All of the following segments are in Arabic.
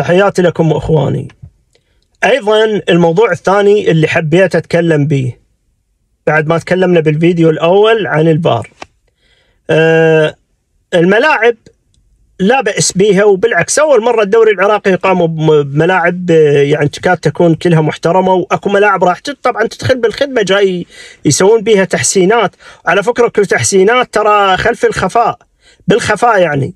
تحياتي لكم اخواني ايضا الموضوع الثاني اللي حبيت اتكلم به بعد ما تكلمنا بالفيديو الاول عن البار أه الملاعب لا بأس بيها وبالعكس اول مره الدوري العراقي قاموا بملاعب يعني تكاد تكون كلها محترمه واكو ملاعب راح طبعا تدخل بالخدمه جاي يسوون بيها تحسينات على فكره كل تحسينات ترى خلف الخفاء بالخفاء يعني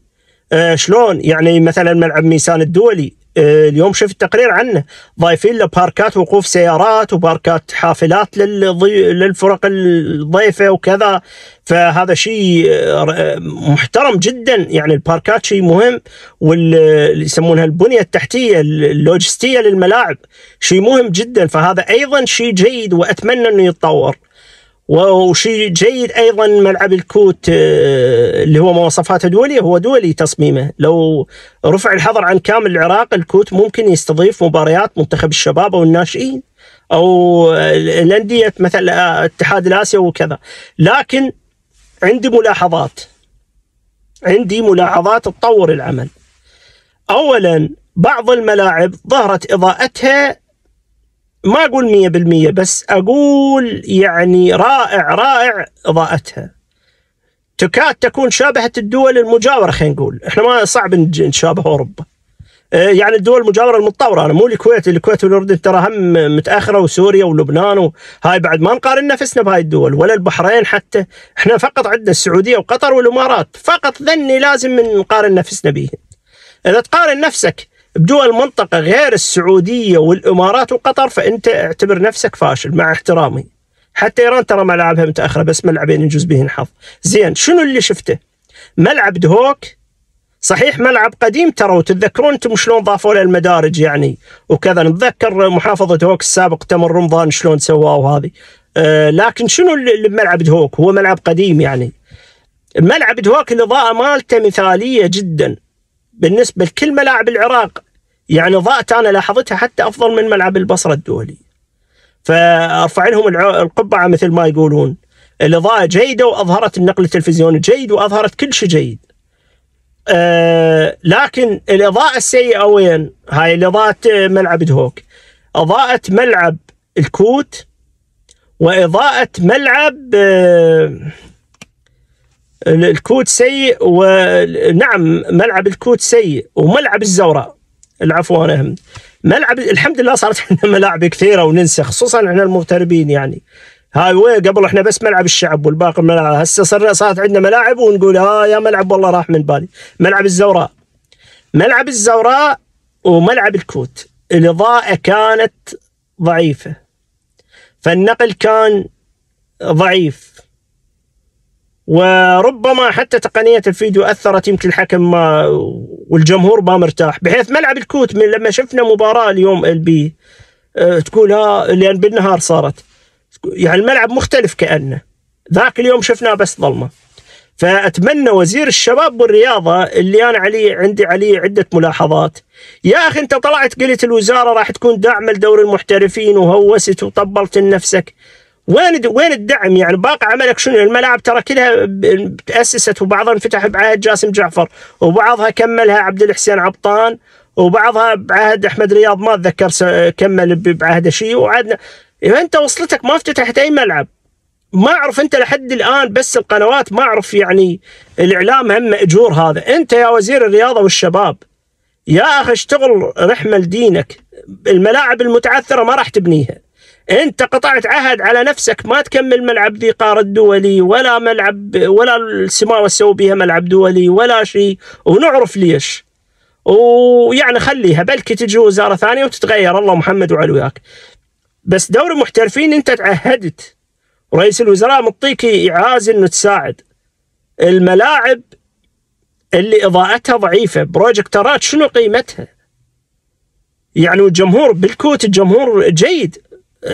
آه، شلون يعني مثلا ملعب ميسان الدولي آه، اليوم شفت تقرير عنه ضايفين له باركات وقوف سيارات وباركات حافلات للفرق الضيفه وكذا فهذا شيء آه، محترم جدا يعني الباركات شيء مهم واللي يسمونها البنيه التحتيه اللوجستيه للملاعب شيء مهم جدا فهذا ايضا شيء جيد واتمنى انه يتطور. وشيء جيد ايضا ملعب الكوت آه، اللي هو مواصفاته دوليه هو دولي تصميمه لو رفع الحظر عن كامل العراق الكوت ممكن يستضيف مباريات منتخب الشباب او الناشئين او آه، الانديه مثل الاتحاد آه، الاسيوي وكذا لكن عندي ملاحظات عندي ملاحظات تطور العمل اولا بعض الملاعب ظهرت اضاءتها ما اقول مية بالمية بس اقول يعني رائع رائع اضاءتها تكاد تكون شابهت الدول المجاوره خلينا نقول احنا ما صعب نشابه اوروبا آه، يعني الدول المجاوره المتطوره انا مو الكويت، الكويت والاردن ترى هم متاخره وسوريا ولبنان وهاي بعد ما نقارن نفسنا بهاي الدول ولا البحرين حتى احنا فقط عندنا السعوديه وقطر والامارات فقط ذني لازم نقارن نفسنا بهم اذا تقارن نفسك بدول المنطقة غير السعودية والإمارات وقطر فأنت اعتبر نفسك فاشل مع احترامي حتى إيران ترى ملاعبها متأخرة بس ملعبين يجوز بهن حظ زين شنو اللي شفته ملعب دهوك صحيح ملعب قديم ترى وتتذكرون انتم شلون ضافوا له المدارج يعني وكذا نتذكر محافظه هوك السابق تمر رمضان شلون سواه وهذه أه لكن شنو اللي بملعب دهوك هو ملعب قديم يعني الملعب دهوك الاضاءه مالته مثاليه جدا بالنسبه لكل ملاعب العراق يعني ضاءت انا لاحظتها حتى افضل من ملعب البصره الدولي فارفع لهم القبعه مثل ما يقولون الاضاءه جيده واظهرت النقل التلفزيوني جيد واظهرت كل شيء جيد أه لكن الاضاءه السيئه وين؟ هاي الاضاءه ملعب دهوك اضاءه ملعب الكوت واضاءه ملعب أه الكوت سيء ونعم ملعب الكوت سيء وملعب الزوراء العفو انا هم ملعب الحمد لله صارت عندنا ملاعب كثيره وننسى خصوصا احنا المغتربين يعني هاي وين قبل احنا بس ملعب الشعب والباقي الملاعب هسه صرنا صارت عندنا ملاعب ونقول ها آه، يا ملعب والله راح من بالي ملعب الزوراء ملعب الزوراء وملعب الكوت الاضاءه كانت ضعيفه فالنقل كان ضعيف وربما حتى تقنيه الفيديو اثرت يمكن الحكم ما والجمهور ما مرتاح بحيث ملعب الكوت من لما شفنا مباراه اليوم البي آه، تقول ها لان بالنهار صارت يعني الملعب مختلف كانه ذاك اليوم شفناه بس ظلمه فاتمنى وزير الشباب والرياضه اللي انا عليه عندي عليه عده ملاحظات يا اخي انت طلعت قلت الوزاره راح تكون داعمه لدور المحترفين وهوست وطبلت لنفسك وين وين الدعم يعني باقي عملك شنو الملاعب ترى كلها تاسست وبعضها انفتح بعهد جاسم جعفر وبعضها كملها عبد الحسين عبطان وبعضها بعهد احمد رياض ما اتذكر كمل بعهده شيء وعدنا انت وصلتك ما افتتحت اي ملعب ما اعرف انت لحد الان بس القنوات ما اعرف يعني الاعلام هم ماجور هذا انت يا وزير الرياضه والشباب يا اخي اشتغل رحمه لدينك الملاعب المتعثره ما راح تبنيها انت قطعت عهد على نفسك ما تكمل ملعب ذي قاره الدولي ولا ملعب ولا السماوه تسوي بها ملعب دولي ولا شيء ونعرف ليش ويعني خليها بلكي تجي وزاره ثانيه وتتغير الله محمد وعلي وياك بس دوري محترفين انت تعهدت رئيس الوزراء مطيك اعاز انه تساعد الملاعب اللي اضاءتها ضعيفه بروجكترات شنو قيمتها؟ يعني والجمهور بالكوت الجمهور جيد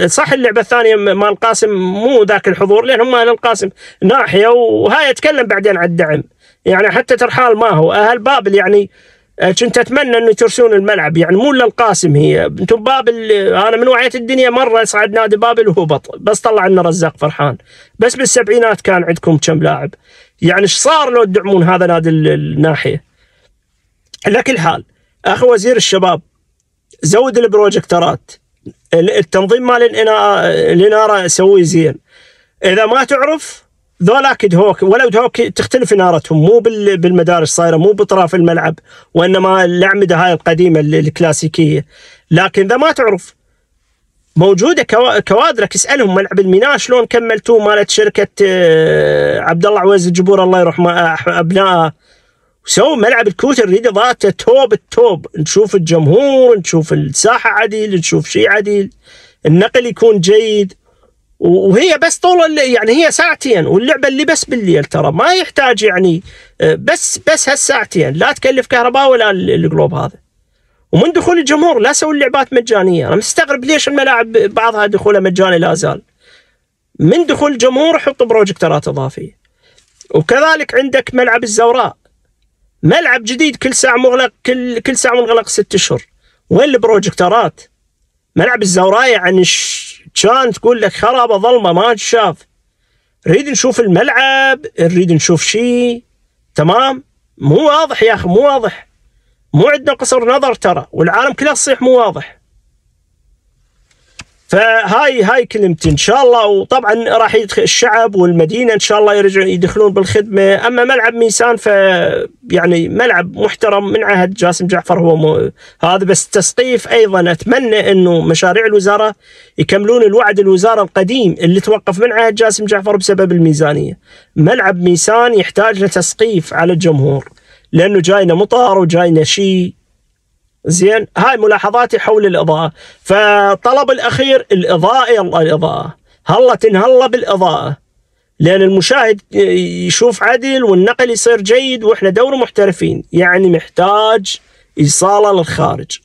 صح اللعبه الثانيه مال القاسم مو ذاك الحضور لان هم القاسم ناحيه وهاي اتكلم بعدين عن الدعم يعني حتى ترحال ما هو اهل بابل يعني آه، كنت اتمنى انه ترسون الملعب يعني مو للقاسم القاسم هي انتم بابل آه، انا من وعيت الدنيا مره صعد نادي بابل وهبط بس طلع لنا رزاق فرحان بس بالسبعينات كان عندكم كم لاعب يعني ايش صار لو تدعمون هذا نادي الناحيه على كل حال اخو وزير الشباب زود البروجكترات التنظيم مال الاناره سوي زين اذا ما تعرف ذولاك دهوك ولو دهوك تختلف انارتهم مو بالمدارس صايره مو باطراف الملعب وانما الاعمده هاي القديمه الكلاسيكيه لكن اذا ما تعرف موجوده كوادرك اسالهم ملعب الميناء شلون كملتوه مالت شركه آه، عبد الله عويز الجبور الله يرحمه ابنائه سو ملعب الكويت الريدة ذاته توب التوب نشوف الجمهور نشوف الساحة عديل نشوف شيء عديل النقل يكون جيد وهي بس طول اللي يعني هي ساعتين واللعبه اللي بس بالليل ترى ما يحتاج يعني آه، بس بس هالساعتين لا تكلف كهرباء ولا الجلوب هذا ومن دخول الجمهور لا سووا اللعبات مجانيه انا مستغرب ليش الملاعب بعضها دخولها مجاني لا زال من دخول الجمهور حطوا بروجكترات اضافيه وكذلك عندك ملعب الزوراء ملعب جديد كل ساعه مغلق كل كل ساعه منغلق ست اشهر وين البروجكتورات؟ ملعب الزورايع عن كان تقول لك خرابه ظلمه ما تشاف نريد نشوف الملعب نريد نشوف شيء تمام مو واضح يا اخي مو واضح مو عندنا قصر نظر ترى والعالم كله صيح مو واضح فهاي هاي كلمتي ان شاء الله وطبعا راح الشعب والمدينه ان شاء الله يرجعون يدخلون بالخدمه اما ملعب ميسان ف يعني ملعب محترم من عهد جاسم جعفر هو مو هذا بس تسقيف ايضا اتمنى انه مشاريع الوزاره يكملون الوعد الوزاره القديم اللي توقف من عهد جاسم جعفر بسبب الميزانيه ملعب ميسان يحتاج لتسقيف على الجمهور لانه جاينا مطر وجاينا شيء زين هاي ملاحظاتي حول الاضاءه فطلب الاخير الاضاءه يلا الاضاءه هلا تنهلا بالاضاءه لان المشاهد يشوف عدل والنقل يصير جيد واحنا دور محترفين يعني محتاج ايصاله للخارج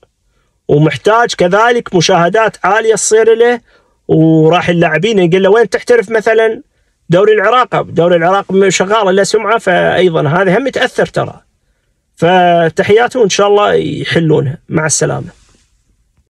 ومحتاج كذلك مشاهدات عاليه تصير له وراح اللاعبين يقول له وين تحترف مثلا دوري العراق دوري العراق شغاله له سمعه فايضا هذا هم يتاثر ترى فتحياته وان شاء الله يحلونها مع السلامه